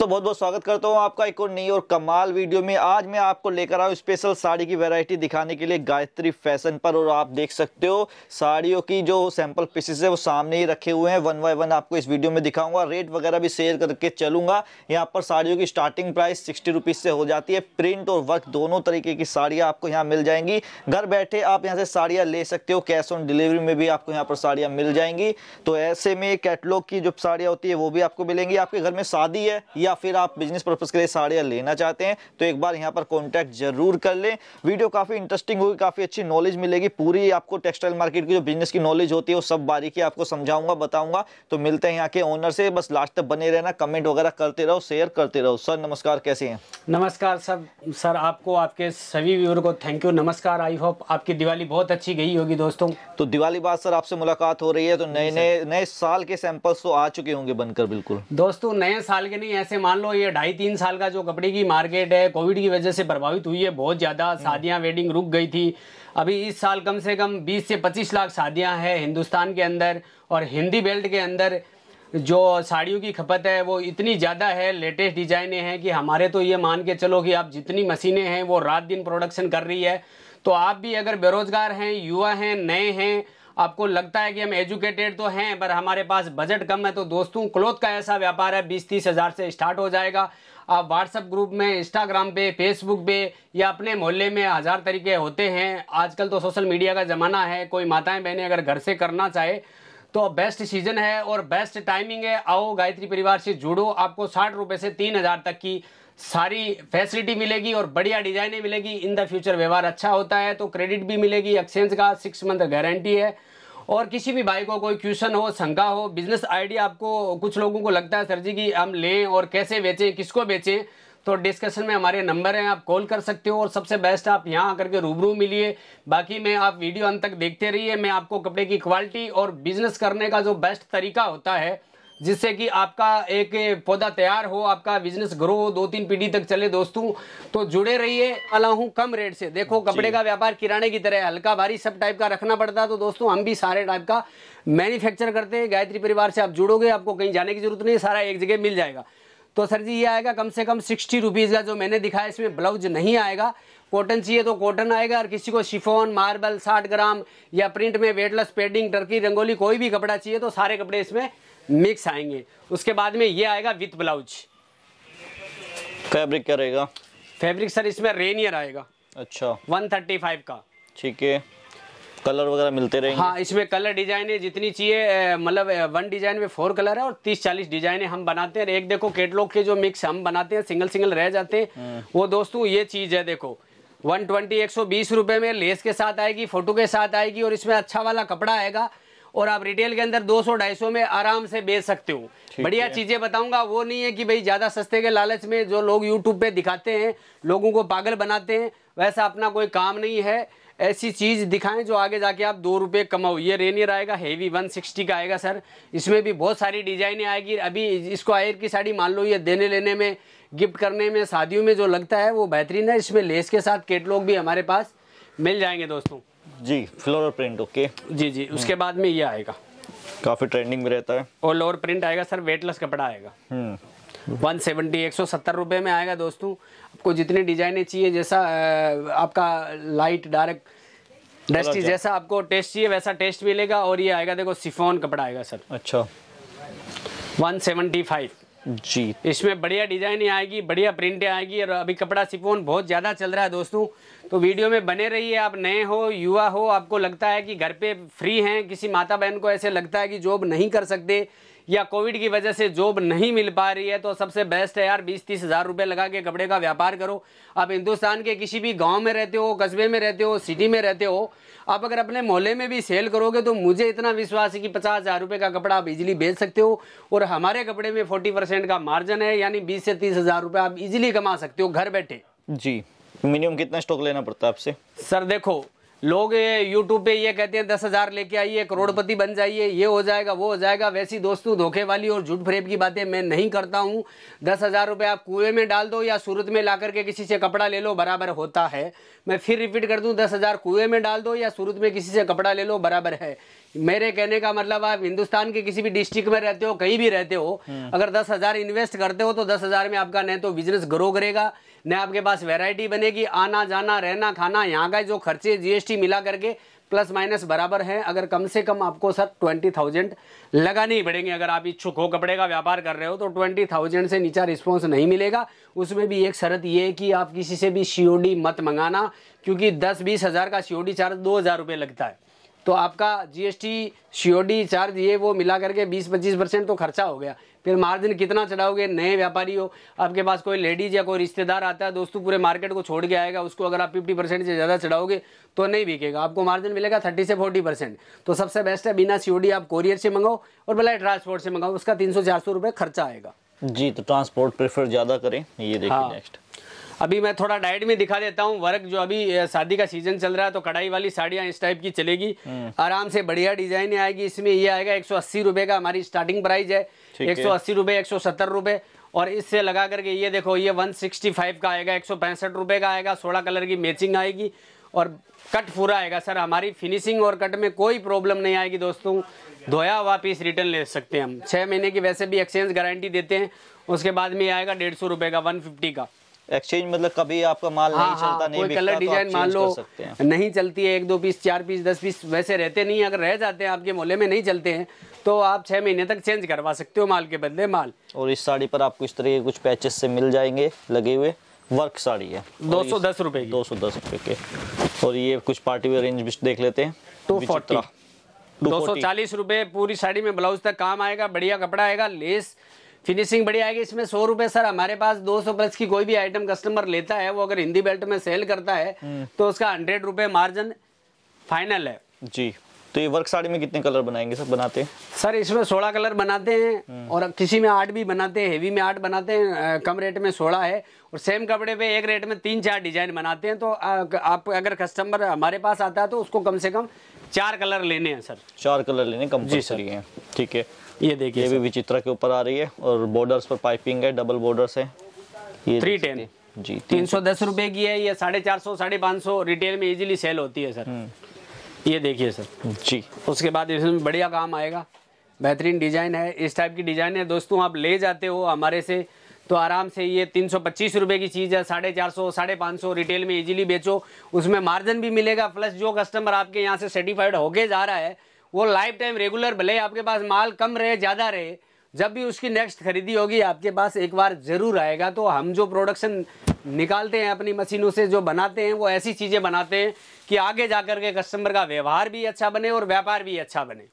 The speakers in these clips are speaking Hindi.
तो बहुत बहुत स्वागत करता हूँ आपका एक और नई और कमाल वीडियो में आज मैं आपको लेकर आऊँ स्पेशल साड़ी की वैरायटी दिखाने के लिए गायत्री फैशन पर और आप देख सकते हो साड़ियों की जो सैंपल पीसेस है वो सामने ही रखे हुए हैं वन बाय वन आपको इस वीडियो में दिखाऊंगा रेट वगैरह भी शेयर करके चलूंगा यहाँ पर साड़ियों की स्टार्टिंग प्राइस सिक्सटी रुपीज़ से हो जाती है प्रिंट और वर्क दोनों तरीके की साड़ियाँ आपको यहाँ मिल जाएंगी घर बैठे आप यहाँ से साड़ियाँ ले सकते हो कैश ऑन डिलीवरी में भी आपको यहाँ पर साड़ियाँ मिल जाएंगी तो ऐसे में कैटलॉग की जो साड़ियाँ होती है वो भी आपको मिलेंगी आपके घर में शादी है या या फिर आप बिजनेस पर्पज़ के लिए साड़ियाँ लेना चाहते हैं तो एक बार यहाँ पर कॉन्टैक्ट जरूर कर लें वीडियो काफ़ी इंटरेस्टिंग होगी काफ़ी अच्छी नॉलेज मिलेगी पूरी आपको टेक्सटाइल मार्केट की जो बिजनेस की नॉलेज होती है वो सब बारीकी आपको समझाऊंगा बताऊंगा तो मिलते हैं यहाँ के ओनर से बस लास्ट तक बने रहना कमेंट वगैरह करते रहो शेयर करते रहो सर नमस्कार कैसे हैं नमस्कार सब सर आपको आपके सभी व्यूअर को थैंक यू नमस्कार आई होप आपकी दिवाली बहुत अच्छी गई होगी दोस्तों तो दिवाली बाद सर आपसे मुलाकात हो रही है तो नए नए नए साल के सैंपल्स तो आ चुके होंगे बनकर बिल्कुल दोस्तों नए साल के नहीं ऐसे मान लो ये ढाई तीन साल का जो कपड़े की मार्केट है कोविड की वजह से प्रभावित हुई है बहुत ज़्यादा शादियाँ हम्म। वेडिंग रुक गई थी अभी इस साल कम से कम 20 से 25 लाख शादियाँ हैं हिंदुस्तान के अंदर और हिंदी बेल्ट के अंदर जो साड़ियों की खपत है वो इतनी ज़्यादा है लेटेस्ट डिजाइने हैं कि हमारे तो ये मान के चलो कि आप जितनी मशीनें हैं वो रात दिन प्रोडक्शन कर रही है तो आप भी अगर बेरोज़गार हैं युवा हैं नए हैं आपको लगता है कि हम एजुकेटेड तो हैं पर हमारे पास बजट कम है तो दोस्तों क्लोथ का ऐसा व्यापार है बीस तीस हज़ार से स्टार्ट हो जाएगा आप व्हाट्सअप ग्रुप में इंस्टाग्राम पे फेसबुक पे या अपने मोहल्ले में हज़ार तरीके होते हैं आजकल तो सोशल मीडिया का ज़माना है कोई माताएं बहनें अगर घर से करना चाहे तो बेस्ट सीजन है और बेस्ट टाइमिंग है आओ गायत्री परिवार से जुड़ो आपको साठ रुपये से तीन हज़ार तक की सारी फैसिलिटी मिलेगी और बढ़िया डिजाइनें मिलेगी इन द फ्यूचर व्यवहार अच्छा होता है तो क्रेडिट भी मिलेगी एक्सचेंज का सिक्स मंथ गारंटी है और किसी भी भाई को कोई क्वेश्चन हो शंका हो बिजनेस आइडिया आपको कुछ लोगों को लगता है सर जी कि हम लें और कैसे बेचें किसको बेचें तो डिस्कशन में हमारे नंबर हैं आप कॉल कर सकते हो और सबसे बेस्ट आप यहाँ आकर के रूबरू मिलिए बाकी मैं आप वीडियो अंत तक देखते रहिए मैं आपको कपड़े की क्वालिटी और बिजनेस करने का जो बेस्ट तरीका होता है जिससे कि आपका एक पौधा तैयार हो आपका बिजनेस ग्रो हो दो तीन पीढ़ी तक चले दोस्तों तो जुड़े रहिए वाला हूँ कम रेट से देखो कपड़े का व्यापार किराने की तरह हल्का भारी सब टाइप का रखना पड़ता है तो दोस्तों हम भी सारे टाइप का मैन्युफैक्चर करते हैं गायत्री परिवार से आप जुड़ोगे आपको कहीं जाने की जरूरत नहीं सारा एक जगह मिल जाएगा तो सर जी ये आएगा कम से कम सिक्सटी रुपीज़ का जो मैंने दिखाया इसमें ब्लाउज नहीं आएगा कॉटन चाहिए तो कॉटन आएगा और किसी को शिफोन मार्बल साठ ग्राम या प्रिंट में वेटलेस पेडिंग टर्की रंगोली कोई भी कपड़ा चाहिए तो सारे कपड़े इसमें मिक्स आएंगे उसके बाद में ये आएगा विथ ब्लाउज फैब्रिक क्या रहेगा फैब्रिक सर इसमें रेनियर आएगा अच्छा 135 का ठीक है कलर वगैरह मिलते रहेंगे हाँ इसमें कलर डिजाइने जितनी चाहिए मतलब वन डिजाइन में फोर कलर है और तीस चालीस डिजाइने हम बनाते हैं एक देखो केटलॉग के जो मिक्स हम बनाते हैं सिंगल सिंगल रह जाते हैं हम्म। वो दोस्तों ये चीज़ है देखो वन ट्वेंटी एक सौ बीस रुपए में लेस के साथ आएगी फोटो के साथ आएगी और इसमें अच्छा वाला कपड़ा आएगा और आप रिटेल के अंदर 200 250 में आराम से बेच सकते हो बढ़िया चीजें बताऊंगा वो नहीं है कि भाई ज्यादा सस्ते के लालच में जो लोग यूट्यूब पे दिखाते हैं लोगों को पागल बनाते हैं वैसा अपना कोई काम नहीं है ऐसी चीज़ दिखाएं जो आगे जाके आप दो रुपये कमाओ ये रेनियर आएगा हेवी 160 का आएगा सर इसमें भी बहुत सारी डिजाइनें आएगी अभी इसको आयर की साड़ी मान लो ये देने लेने में गिफ्ट करने में शादियों में जो लगता है वो बेहतरीन है इसमें लेस के साथ केटलॉग भी हमारे पास मिल जाएंगे दोस्तों जी फ्लोरल प्रिंट ओके जी जी उसके बाद में ये आएगा काफी ट्रेंडिंग में रहता है और लोअर प्रिंट आएगा सर वेटलेस कपड़ा आएगा वन हम्म। सेवेंटी एक सौ सत्तर रुपये में आएगा दोस्तों आपको जितनी डिजाइने चाहिए जैसा आपका लाइट डार्क डस्टी जैसा आपको टेस्ट चाहिए वैसा टेस्ट मिलेगा और ये आएगा देखो सिफोन कपड़ा आएगा सर अच्छा वन सेवेंटी फाइव जी इसमें बढ़िया डिजाइन आएगी बढ़िया प्रिंटें आएगी और अभी कपड़ा सिफोन बहुत ज़्यादा चल रहा है दोस्तों तो वीडियो में बने रहिए आप नए हो युवा हो आपको लगता है कि घर पे फ्री हैं किसी माता बहन को ऐसे लगता है कि जॉब नहीं कर सकते या कोविड की वजह से जॉब नहीं मिल पा रही है तो सबसे बेस्ट है यार बीस तीस हज़ार रुपये लगा के कपड़े का व्यापार करो आप हिंदुस्तान के किसी भी गाँव में रहते हो कस्बे में रहते हो सिटी में रहते हो आप अगर अपने मोहल्ले में भी सेल करोगे तो मुझे इतना विश्वास है कि पचास हज़ार रुपये का कपड़ा आप इजिली बेच सकते हो और हमारे कपड़े में फोर्टी परसेंट का मार्जिन है यानी बीस से तीस हज़ार रुपये आप इजिली कमा सकते हो घर बैठे जी मिनिमम कितना स्टॉक लेना पड़ता है आपसे सर देखो लोग यूट्यूब पे ये कहते हैं दस हज़ार लेके आइए करोड़पति बन जाइए ये हो जाएगा वो हो जाएगा वैसी दोस्तों धोखे वाली और झूठ फरेब की बातें मैं नहीं करता हूँ दस हज़ार रुपये आप कुएं में डाल दो या सूरत में ला करके किसी से कपड़ा ले लो बराबर होता है मैं फिर रिपीट कर दूँ दस हज़ार कुएँ में डाल दो या सूरत में किसी से कपड़ा ले लो बराबर है मेरे कहने का मतलब आप हिंदुस्तान के किसी भी डिस्ट्रिक्ट में रहते हो कहीं भी रहते हो हम्म। अगर दस हजार इन्वेस्ट करते हो तो दस हजार में आपका न तो बिजनेस ग्रो करेगा न आपके पास वेराइटी बनेगी आना जाना रहना खाना यहाँ का जो खर्चे जीएसटी मिला करके प्लस माइनस बराबर है अगर कम से कम आपको सर ट्वेंटी थाउजेंड लगाने ही पड़ेंगे अगर आप इच्छुक हो कपड़े का व्यापार कर रहे हो तो ट्वेंटी थाउजेंड से नीचा रिस्पॉन्स नहीं मिलेगा उसमें भी एक शर्त ये है कि आप किसी से भी सी मत मंगाना क्योंकि दस बीस हज़ार का सी चार्ज दो हज़ार रुपये लगता है तो आपका जीएसटी सीओडी चार्ज ये वो मिला करके 20-25 परसेंट तो खर्चा हो गया फिर मार्जिन कितना चढ़ाओगे नए व्यापारी हो आपके पास कोई लेडीज या कोई रिश्तेदार आता है दोस्तों पूरे मार्केट को छोड़ के आएगा उसको अगर आप 50 परसेंट से ज़्यादा चढ़ाओगे तो नहीं बिकेगा आपको मार्जिन मिलेगा 30 से 40 परसेंट तो सबसे बेस्ट है बिना डी आप कोरियर से मंगाओ और भला ट्रांसपोर्ट से मंगाओ उसका तीन सौ खर्चा आएगा जी तो ट्रांसपोर्ट प्रेफर ज़्यादा करें ये देखिए नेक्स्ट हाँ। अभी मैं थोड़ा डाइट में दिखा देता हूँ वर्क जो अभी शादी का सीजन चल रहा है तो कढ़ाई वाली साड़ियाँ इस टाइप की चलेगी हम्म। आराम से बढ़िया डिजाइन आएगी इसमें ये आएगा एक सौ का हमारी स्टार्टिंग प्राइस है एक सौ अस्सी रुपये एक सौ सत्तर रुपये और इससे लगा करके ये देखो ये 165 का आएगा एक सौ पैंसठ रुपये का आएगा सोलह कलर की मैचिंग आएगी और कट पूरा आएगा सर हमारी फिनिशिंग और कट में कोई प्रॉब्लम नहीं आएगी दोस्तों धोया वापिस रिटर्न ले सकते हैं हम छः महीने की वैसे भी एक्सचेंज गारंटी देते हैं उसके बाद में आएगा डेढ़ सौ रुपये का वन फिफ्टी का एक्सचेंज मतलब कभी आपका माल हाँ, नहीं हाँ, चलता हाँ, नहीं कलर डिजाइन तो मान लो नहीं चलती है एक दो पीस चार पीस दस पीस वैसे रहते नहीं अगर रह जाते हैं आपके मोहल्ले में नहीं चलते हैं तो आप छह महीने तक चेंज करवा सकते हो माल के बदले माल और इस साड़ी पर आपको इस तरह के कुछ पैचेस से मिल जाएंगे लगे हुए वर्क साड़ी है दो सौ दस रुपए दो सौ दस के और ये कुछ पार्टी वेयर रेंज देख लेते हैं टू फोर्टी दो सौ चालीस रुपये पूरी साड़ी में ब्लाउज तक काम आएगा बढ़िया कपड़ा आएगा लेस फिनिशिंग बढ़िया आएगी इसमें सौ रुपए सर हमारे पास दो सौ प्लस की कोई भी आइटम कस्टमर लेता है वो अगर हिंदी बेल्ट में सेल करता है हम्म। तो उसका हंड्रेड रुपये मार्जिन फाइनल है जी तो ये वर्क साड़ी में कितने कलर बनाएंगे सर बनाते हैं सर इसमें सोलह कलर बनाते हैं हम्म। और किसी में आठ भी बनाते हैं हेवी में आठ बनाते हैं कम रेट में सोलह है और सेम कपड़े पे एक रेट में तीन चार डिजाइन बनाते हैं तो आप अगर कस्टमर हमारे पास आता है तो उसको कम से कम चार कलर लेने हैं सर चार कलर लेने कम जी सर ठीक है ये देखिए ये भी के ऊपर आ रही है और बॉर्डर्स पर पाइपिंग है डबल बॉर्डर्स है ये थ्री टेन जी तीन सौ दस रुपए की है ये साढ़े चार सौ साढ़े पाँच सौ रिटेल में इजीली सेल होती है सर हम्म। ये देखिए सर जी उसके बाद इसमें बढ़िया काम आएगा बेहतरीन डिज़ाइन है इस टाइप की डिज़ाइन है दोस्तों आप ले जाते हो हमारे से तो आराम से ये तीन सौ पच्चीस रुपये की चीज़ है साढ़े चार सौ साढ़े पाँच सौ रिटेल में इजीली बेचो उसमें मार्जिन भी मिलेगा प्लस जो कस्टमर आपके यहाँ से सर्टिफाइड होके जा रहा है वो लाइफ टाइम रेगुलर भले आपके पास माल कम रहे ज़्यादा रहे जब भी उसकी नेक्स्ट खरीदी होगी आपके पास एक बार ज़रूर आएगा तो हम जो प्रोडक्शन निकालते हैं अपनी मशीनों से जो बनाते हैं वो ऐसी चीज़ें बनाते हैं कि आगे जा कर के कस्टमर का व्यवहार भी अच्छा बने और व्यापार भी अच्छा बने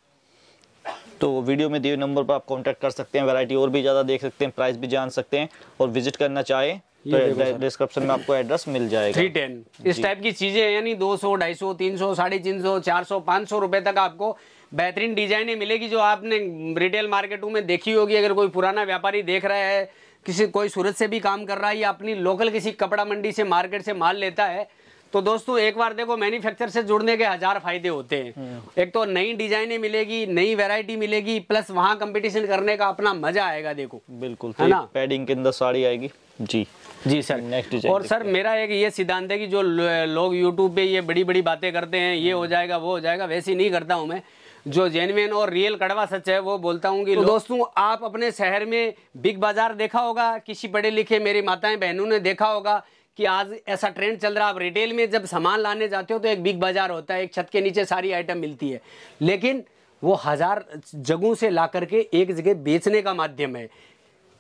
तो वीडियो में दिए नंबर पर आप कांटेक्ट कर सकते हैं वैरायटी और भी ज़्यादा देख सकते हैं प्राइस भी जान सकते हैं और विजिट करना चाहें तो डिस्क्रिप्शन में आपको एड्रेस मिल जाएगा थ्री टेन इस टाइप की चीजें हैं यानी दो सौ ढाई सौ तीन सौ साढ़े तीन सौ चार सौ पाँच सौ रुपए तक आपको बेहतरीन डिजाइने मिलेगी जो आपने रिटेल मार्केटों में देखी होगी अगर कोई पुराना व्यापारी देख रहा है किसी कोई सूरत से भी काम कर रहा है या अपनी लोकल किसी कपड़ा मंडी से मार्केट से माल लेता है तो दोस्तों एक बार देखो मैन्युफैक्चर से जुड़ने के हजार फायदे होते हैं हम्म। एक तो नई डिजाइने मिलेगी नई वैरायटी मिलेगी प्लस वहाँ कंपटीशन करने का अपना मजा आएगा देखो बिल्कुल है तो ना पैडिंग के अंदर साड़ी आएगी जी जी सर नेक्स्ट और सर मेरा एक ये सिद्धांत है कि जो लोग यूट्यूब पे ये बड़ी बड़ी बातें करते हैं ये हो हम्म। जाएगा वो हो जाएगा वैसे नहीं करता हूँ मैं जो जेनविन और रियल कड़वा सच है वो बोलता हूँ कि तो दोस्तों आप अपने शहर में बिग बाजार देखा होगा किसी पढ़े लिखे मेरी माताएं बहनों ने देखा होगा कि आज ऐसा ट्रेंड चल रहा है आप रिटेल में जब सामान लाने जाते हो तो एक बिग बाजार होता है एक छत के नीचे सारी आइटम मिलती है लेकिन वो हज़ार जगहों से ला करके एक जगह बेचने का माध्यम है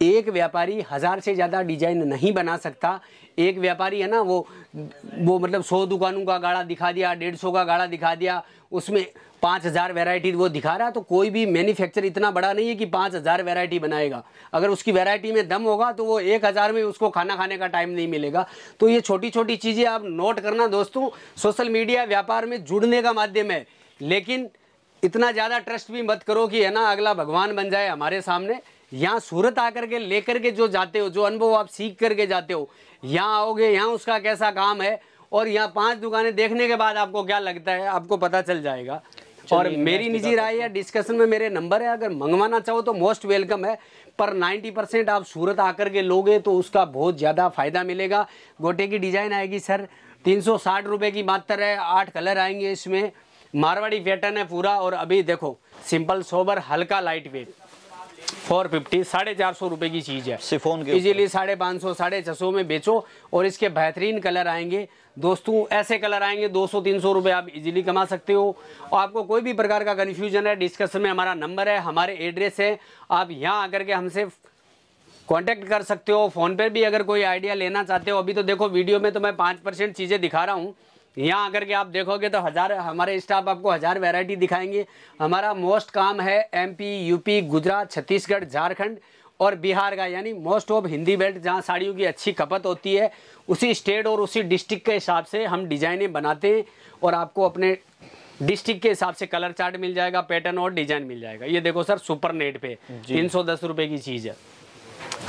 एक व्यापारी हज़ार से ज़्यादा डिजाइन नहीं बना सकता एक व्यापारी है ना वो वो मतलब सौ दुकानों का गाढ़ा दिखा दिया डेढ़ सौ का गाढ़ा दिखा दिया उसमें पाँच हज़ार वेराइटी वो दिखा रहा है तो कोई भी मैन्युफैक्चर इतना बड़ा नहीं है कि पाँच हज़ार वेराइटी बनाएगा अगर उसकी वेराइटी में दम होगा तो वो एक हज़ार में उसको खाना खाने का टाइम नहीं मिलेगा तो ये छोटी छोटी चीज़ें आप नोट करना दोस्तों सोशल मीडिया व्यापार में जुड़ने का माध्यम है लेकिन इतना ज़्यादा ट्रस्ट भी मत करो कि है ना अगला भगवान बन जाए हमारे सामने यहाँ सूरत आकर के लेकर के जो जाते हो जो अनुभव आप सीख करके जाते हो यहाँ आओगे यहाँ उसका कैसा काम है और यहाँ पांच दुकानें देखने के बाद आपको क्या लगता है आपको पता चल जाएगा और मेरी निजी राय या डिस्कशन में मेरे नंबर है अगर मंगवाना चाहो तो मोस्ट वेलकम है पर 90 परसेंट आप सूरत आकर के लोगे तो उसका बहुत ज़्यादा फायदा मिलेगा गोटे की डिज़ाइन आएगी सर तीन सौ की मात्र है आठ कलर आएंगे इसमें मारवाड़ी पैटर्न है पूरा और अभी देखो सिंपल सोबर हल्का लाइट वेट फोर फिफ्टी साढ़े चार सौ रुपये की चीज़ है सिफोन की इजीली साढ़े पाँच सौ साढ़े छः सौ में बेचो और इसके बेहतरीन कलर आएंगे दोस्तों ऐसे कलर आएंगे दो सौ तीन सौ रुपये आप इजीली कमा सकते हो और आपको कोई भी प्रकार का कन्फ्यूजन है डिस्कशन में हमारा नंबर है हमारे एड्रेस है आप यहाँ आकर के हमसे कॉन्टेक्ट कर सकते हो फ़ोन पे भी अगर कोई आइडिया लेना चाहते हो अभी तो देखो वीडियो में तो मैं पाँच परसेंट चीज़ें दिखा रहा हूँ यहाँ आकर के आप देखोगे तो हज़ार हमारे स्टाफ आपको हज़ार वैरायटी दिखाएंगे हमारा मोस्ट काम है एमपी यूपी गुजरात छत्तीसगढ़ झारखंड और बिहार का यानी मोस्ट ऑफ हिंदी बेल्ट जहाँ साड़ियों की अच्छी खपत होती है उसी स्टेट और उसी डिस्ट्रिक्ट के हिसाब से हम डिज़ाइनें बनाते हैं और आपको अपने डिस्ट्रिक्ट के हिसाब से कलर चार्ट मिल जाएगा पैटर्न और डिजाइन मिल जाएगा ये देखो सर सुपर नेट पे तीन सौ दस रुपये की चीज़ है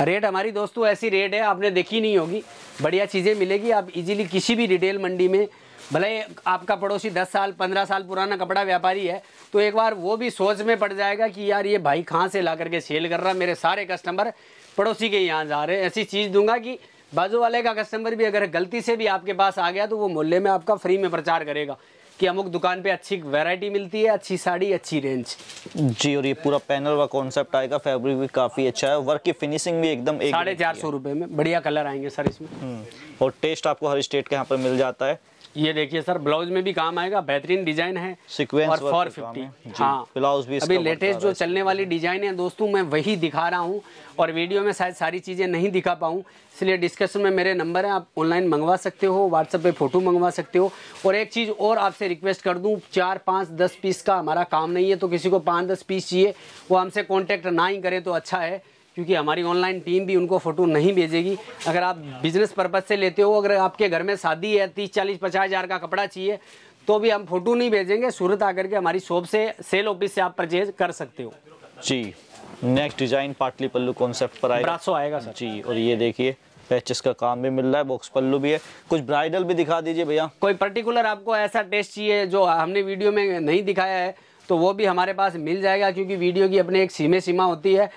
रेट हमारी दोस्तों ऐसी रेट है आपने देखी नहीं होगी बढ़िया चीज़ें मिलेगी आप इजीली किसी भी रिटेल मंडी में भले आपका पड़ोसी दस साल पंद्रह साल पुराना कपड़ा व्यापारी है तो एक बार वो भी सोच में पड़ जाएगा कि यार ये भाई कहाँ से ला करके सेल कर रहा मेरे सारे कस्टमर पड़ोसी के यहाँ जा रहे हैं ऐसी चीज़ दूंगा कि बाजू वाले का कस्टमर भी अगर गलती से भी आपके पास आ गया तो वो मोहल्ले में आपका फ्री में प्रचार करेगा कि अमुक दुकान पे अच्छी वैरायटी मिलती है अच्छी साड़ी अच्छी रेंज जी और ये पूरा पैनल व कॉन्सेप्ट आएगा फैब्रिक भी काफ़ी अच्छा है वर्क की फिनिशिंग भी एकदम एक साढ़े चार सौ रुपये में बढ़िया कलर आएंगे सर इसमें हम्म, और टेस्ट आपको हर स्टेट के यहाँ पर मिल जाता है ये देखिए सर ब्लाउज में भी काम आएगा बेहतरीन डिजाइन है सिक्वेंस और फोर फिफ्टी हाँ ब्लाउज भी अभी लेटेस्ट जो चलने वाली डिजाइन है दोस्तों मैं वही दिखा रहा हूँ और वीडियो में शायद सारी चीज़ें नहीं दिखा पाऊँ इसलिए डिस्कशन में मेरे नंबर है आप ऑनलाइन मंगवा सकते हो व्हाट्सएप पे फ़ोटो मंगवा सकते हो और एक चीज़ और आपसे रिक्वेस्ट कर दूँ चार पाँच दस पीस का हमारा काम नहीं है तो किसी को पाँच दस पीस चाहिए वो हमसे कॉन्टेक्ट ना ही करे तो अच्छा है क्योंकि हमारी ऑनलाइन टीम भी उनको फ़ोटो नहीं भेजेगी अगर आप बिज़नेस पर्पज़ से लेते हो अगर आपके घर में शादी है तीस चालीस पचास हज़ार का कपड़ा चाहिए तो भी हम फ़ोटो नहीं भेजेंगे सूरत आकर के हमारी शॉप से सेल ऑफिस से आप परचेज कर सकते हो जी नेक्स्ट डिज़ाइन पाटली पल्लू कॉन्सेप्ट पर आएगा ब्रासो आएगा सर जी और ये देखिए पैचेस का काम भी मिल रहा है बॉक्स पल्लू भी है कुछ ब्राइडल भी दिखा दीजिए भैया कोई पर्टिकुलर आपको ऐसा टेस्ट चाहिए जो हमने वीडियो में नहीं दिखाया है तो वो भी हमारे पास मिल जाएगा क्योंकि वीडियो की अपने एक सीमे सीमा होती है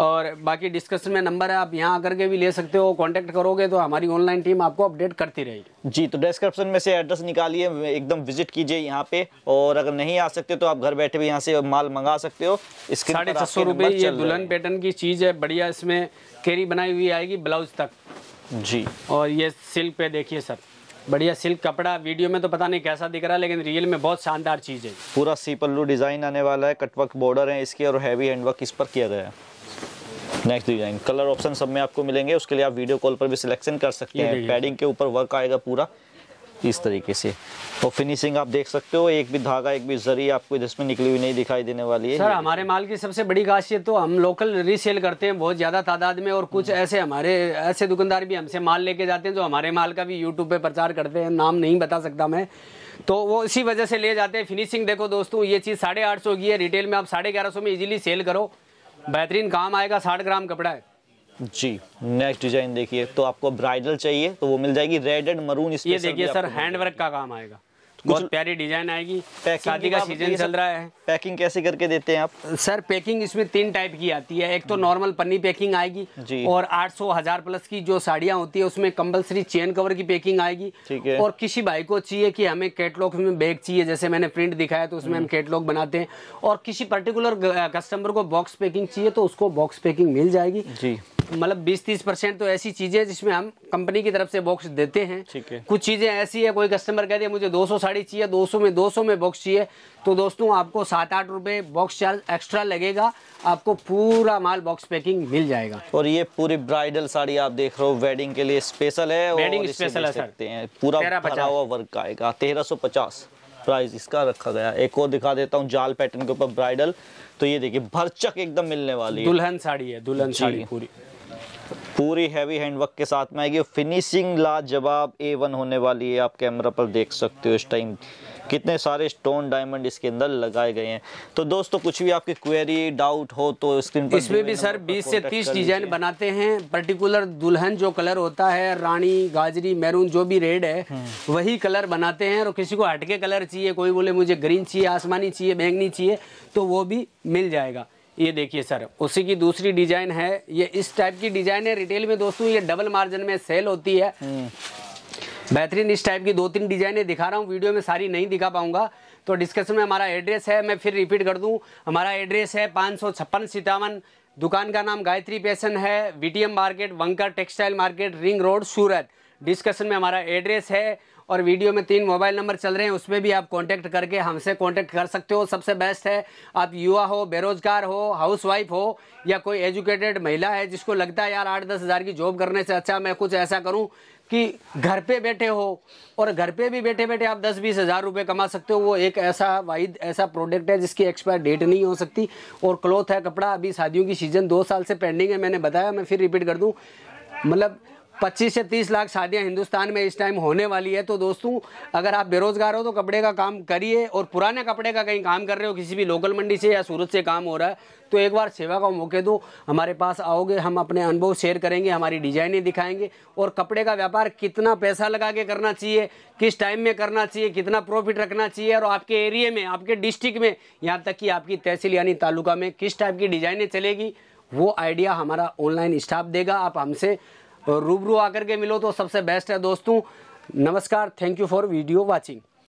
और बाकी डिस्कशन में नंबर है आप यहाँ आकर के भी ले सकते हो कांटेक्ट करोगे तो हमारी ऑनलाइन टीम आपको अपडेट करती रहेगी जी तो डिस्क्रिप्शन में से एड्रेस निकालिए एकदम विजिट कीजिए यहाँ पे और अगर नहीं आ सकते तो आप घर बैठे भी यहाँ से माल मंगा सकते हो इसके साढ़े छः सौ रुपये ये दुल्हन पैटर्न की चीज़ है बढ़िया इसमें कैरी बनाई हुई आएगी ब्लाउज तक जी और ये सिल्क पे देखिए सर बढ़िया सिल्क कपड़ा वीडियो में तो पता नहीं कैसा दिख रहा है लेकिन रियल में बहुत शानदार चीज़ है पूरा सी डिज़ाइन आने वाला है कटवर्क बॉर्डर है इसकी और हैवी हैंडवर्क इस पर किया गया है नेक्स्ट डिजाइन कलर ऑप्शन सब में आपको मिलेंगे उसके लिए आप वीडियो कॉल पर भी सिलेक्शन कर सकते हैं पैडिंग के ऊपर वर्क आएगा पूरा इस तरीके से और फिनिशिंग आप देख सकते हो एक भी धागा एक भी जरी आपको इसमें निकली हुई नहीं दिखाई देने वाली है सर हमारे माल की सबसे बड़ी खासियत तो हम लोकल रीसेल करते हैं बहुत ज़्यादा तादाद में और कुछ हम्म। ऐसे हमारे ऐसे दुकानदार भी हमसे माल लेके जाते हैं जो हमारे माल का भी यूट्यूब पे प्रचार करते हैं नाम नहीं बता सकता मैं तो वो इसी वजह से ले जाते हैं फिनिशिंग देखो दोस्तों ये चीज़ साढ़े आठ सौ की है रिटेल में आप साढ़े ग्यारह सौ में इजीली सेल करो बेहतरीन काम आएगा साठ ग्राम कपड़ा है जी नेक्स्ट डिजाइन देखिए तो आपको ब्राइडल चाहिए तो वो मिल जाएगी रेड एंड मरून ये देखिए सर हैंडवर्क का काम आएगा बहुत प्यारी डिजाइन आएगी शादी का सीजन चल रहा है पैकिंग कैसे करके देते हैं आप सर पैकिंग इसमें तीन टाइप की आती है एक तो हम्म। नॉर्मल पन्नी पैकिंग आएगी और आठ सौ हजार प्लस की जो साड़ियाँ होती है उसमें कंपल्सरी चेन कवर की पैकिंग आएगी ठीक है और किसी भाई को चाहिए कि हमें कैटलॉग में बैग चाहिए जैसे मैंने प्रिंट दिखाया तो उसमें हम हम्म। कैटलॉग बनाते हैं और किसी पर्टिकुलर कस्टमर को बॉक्स पैकिंग चाहिए तो उसको बॉक्स पैकिंग मिल जाएगी जी मतलब 20-30 परसेंट तो ऐसी चीजें जिसमें हम कंपनी की तरफ से बॉक्स देते हैं ठीक है कुछ चीजें ऐसी है कोई कस्टमर कह दिया मुझे 200 साड़ी चाहिए 200 में 200 में बॉक्स चाहिए तो दोस्तों आपको सात आठ रुपए बॉक्स चार्ज एक्स्ट्रा लगेगा आपको पूरा माल बॉक्स पैकिंग मिल जाएगा और ये पूरी ब्राइडल साड़ी आप देख रहे हो वेडिंग के लिए स्पेशल है वेडिंग स्पेशल पूरा पचास हुआ वर्क आएगा तेरह सौ पचास प्राइस इसका रखा गया एक और दिखा देता हूँ जाल पैटर्न के ऊपर ब्राइडल तो ये देखिए भरचक एकदम मिलने वाली दुल्हन साड़ी है दुल्हन साड़ी पूरी पूरी हैवी हैंडवर्क के साथ में आएगी फिनिशिंग लाजवाब ए वन होने वाली है आप कैमरा पर देख सकते हो इस टाइम कितने सारे स्टोन डायमंड इसके अंदर लगाए गए हैं तो दोस्तों कुछ भी आपकी क्वेरी डाउट हो तो स्क्रीन पर इसमें भी सर 20 से 30 डिजाइन बनाते हैं पर्टिकुलर दुल्हन जो कलर होता है रानी गाजरी मैरून जो भी रेड है हम्म। वही कलर बनाते हैं और किसी को हटके कलर चाहिए कोई बोले मुझे ग्रीन चाहिए आसमानी चाहिए बैंगनी चाहिए तो वो भी मिल जाएगा ये देखिए सर उसी की दूसरी डिजाइन है ये इस टाइप की डिजाइन है रिटेल में दोस्तों ये डबल मार्जिन में सेल होती है हम्म। बेहतरीन इस टाइप की दो तीन डिजाइनें दिखा रहा हूँ वीडियो में सारी नहीं दिखा पाऊंगा तो डिस्कशन में हमारा एड्रेस है मैं फिर रिपीट कर दूँ हमारा एड्रेस है पाँच सौ छप्पन सितावन दुकान का नाम गायत्री पैसन है बीटीएम मार्केट वंकर textile market ring road Surat discussion में हमारा एड्रेस है और वीडियो में तीन मोबाइल नंबर चल रहे हैं उसमें भी आप कॉन्टैक्ट करके हमसे कॉन्टैक्ट कर सकते हो सबसे बेस्ट है आप युवा हो बेरोजगार हो हाउस वाइफ हो या कोई एजुकेटेड महिला है जिसको लगता है यार आठ दस हज़ार की जॉब करने से अच्छा मैं कुछ ऐसा करूँ कि घर पे बैठे हो और घर पे भी बैठे बैठे आप दस बीस हज़ार रुपये कमा सकते हो वो एक ऐसा वाहिद ऐसा प्रोडक्ट है जिसकी एक्सपायर डेट नहीं हो सकती और क्लोथ है कपड़ा अभी शादियों की सीज़न दो साल से पेंडिंग है मैंने बताया मैं फिर रिपीट कर दूँ मतलब 25 से 30 लाख शादियां हिंदुस्तान में इस टाइम होने वाली है तो दोस्तों अगर आप बेरोजगार हो तो कपड़े का काम करिए और पुराने कपड़े का कहीं काम कर रहे हो किसी भी लोकल मंडी से या सूरत से काम हो रहा है तो एक बार सेवा का मौके दो हमारे पास आओगे हम अपने अनुभव शेयर करेंगे हमारी डिजाइनें दिखाएंगे और कपड़े का व्यापार कितना पैसा लगा के करना चाहिए किस टाइम में करना चाहिए कितना प्रॉफिट रखना चाहिए और आपके एरिए में आपके डिस्ट्रिक्ट में यहाँ तक कि आपकी तहसील यानी तालुका में किस टाइप की डिजाइनें चलेगी वो आइडिया हमारा ऑनलाइन स्टाफ देगा आप हमसे रूबरू आकर के मिलो तो सबसे बेस्ट है दोस्तों नमस्कार thank you for video watching